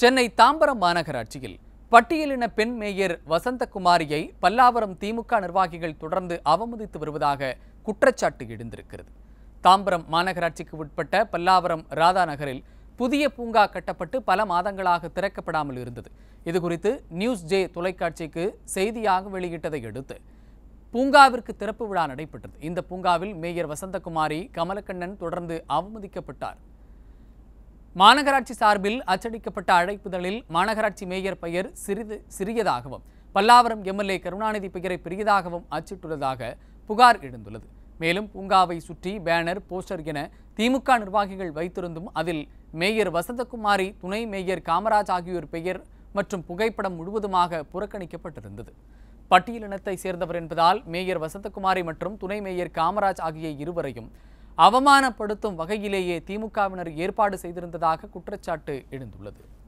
சென்னை தாம்பரம் மாநகராட்சியில் பட்டியலின பெண் மேயர் வசந்தகுமாரியை பல்லாவரம் திமுக நிர்வாகிகள் தொடர்ந்து அவமதித்து வருவதாக குற்றச்சாட்டு எழுந்திருக்கிறது தாம்பரம் மாநகராட்சிக்கு உட்பட்ட பல்லாவரம் ராதா நகரில் புதிய பூங்கா கட்டப்பட்டு பல மாதங்களாக திறக்கப்படாமல் இருந்தது இதுகுறித்து நியூஸ் ஜே தொலைக்காட்சிக்கு செய்தியாக வெளியிட்டதை அடுத்து பூங்காவிற்கு திறப்பு விழா நடைபெற்றது இந்த பூங்காவில் மேயர் வசந்தகுமாரி கமலக்கண்ணன் தொடர்ந்து அவமதிக்கப்பட்டார் மாநகராட்சி சார்பில் அச்சடிக்கப்பட்ட அழைப்புதலில் மாநகராட்சி மேயர் பெயர் சிறிது சிறியதாகவும் பல்லாவரம் எம்எல்ஏ கருணாநிதி பெயரை பெரியதாகவும் அச்சிட்டுள்ளதாக புகார் எழுந்துள்ளது மேலும் பூங்காவை சுற்றி பேனர் போஸ்டர் என திமுக நிர்வாகிகள் வைத்திருந்தும் அதில் மேயர் வசந்தகுமாரி துணை மேயர் காமராஜ் ஆகியோர் பெயர் மற்றும் புகைப்படம் முழுவதுமாக புறக்கணிக்கப்பட்டிருந்தது பட்டியலினத்தை சேர்ந்தவர் என்பதால் மேயர் வசந்தகுமாரி மற்றும் துணை மேயர் காமராஜ் ஆகிய இருவரையும் அவமானப்படுத்தும் வகையிலேயே திமுகவினர் ஏற்பாடு செய்திருந்ததாக குற்றச்சாட்டு எழுந்துள்ளது